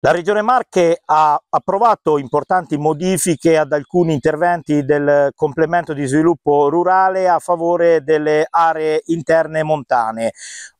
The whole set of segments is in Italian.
La Regione Marche ha approvato importanti modifiche ad alcuni interventi del complemento di sviluppo rurale a favore delle aree interne montane.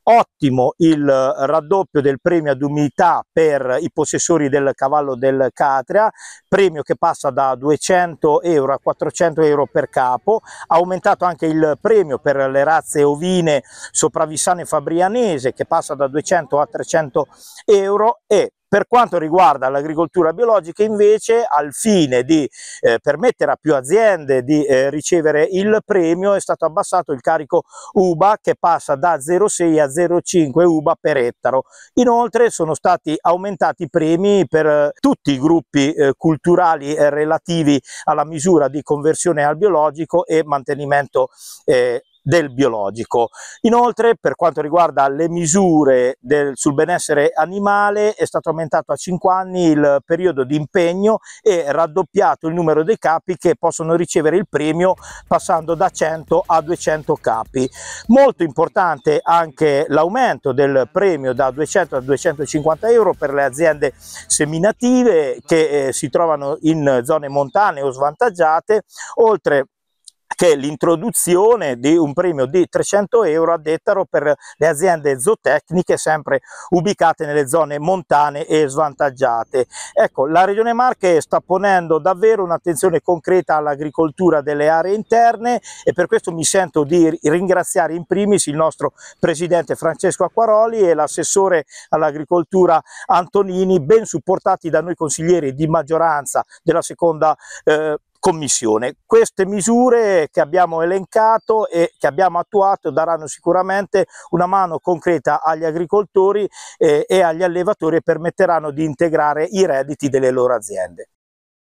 Ottimo il raddoppio del premio ad umidità per i possessori del cavallo del Catria, premio che passa da 200 euro a 400 euro per capo, Ha aumentato anche il premio per le razze ovine sopravissane fabrianese che passa da 200 a 300 euro e per quanto riguarda l'agricoltura biologica invece al fine di eh, permettere a più aziende di eh, ricevere il premio è stato abbassato il carico UBA che passa da 0,6 a 0,5 UBA per ettaro. Inoltre sono stati aumentati i premi per eh, tutti i gruppi eh, culturali eh, relativi alla misura di conversione al biologico e mantenimento eh, del biologico. Inoltre per quanto riguarda le misure del, sul benessere animale è stato aumentato a 5 anni il periodo di impegno e raddoppiato il numero dei capi che possono ricevere il premio passando da 100 a 200 capi. Molto importante anche l'aumento del premio da 200 a 250 euro per le aziende seminative che eh, si trovano in zone montane o svantaggiate, oltre che l'introduzione di un premio di 300 euro a Dettaro per le aziende zootecniche sempre ubicate nelle zone montane e svantaggiate. Ecco, la Regione Marche sta ponendo davvero un'attenzione concreta all'agricoltura delle aree interne e per questo mi sento di ringraziare in primis il nostro presidente Francesco Acquaroli e l'assessore all'agricoltura Antonini, ben supportati da noi consiglieri di maggioranza della seconda eh, Commissione. Queste misure che abbiamo elencato e che abbiamo attuato daranno sicuramente una mano concreta agli agricoltori eh, e agli allevatori e permetteranno di integrare i redditi delle loro aziende.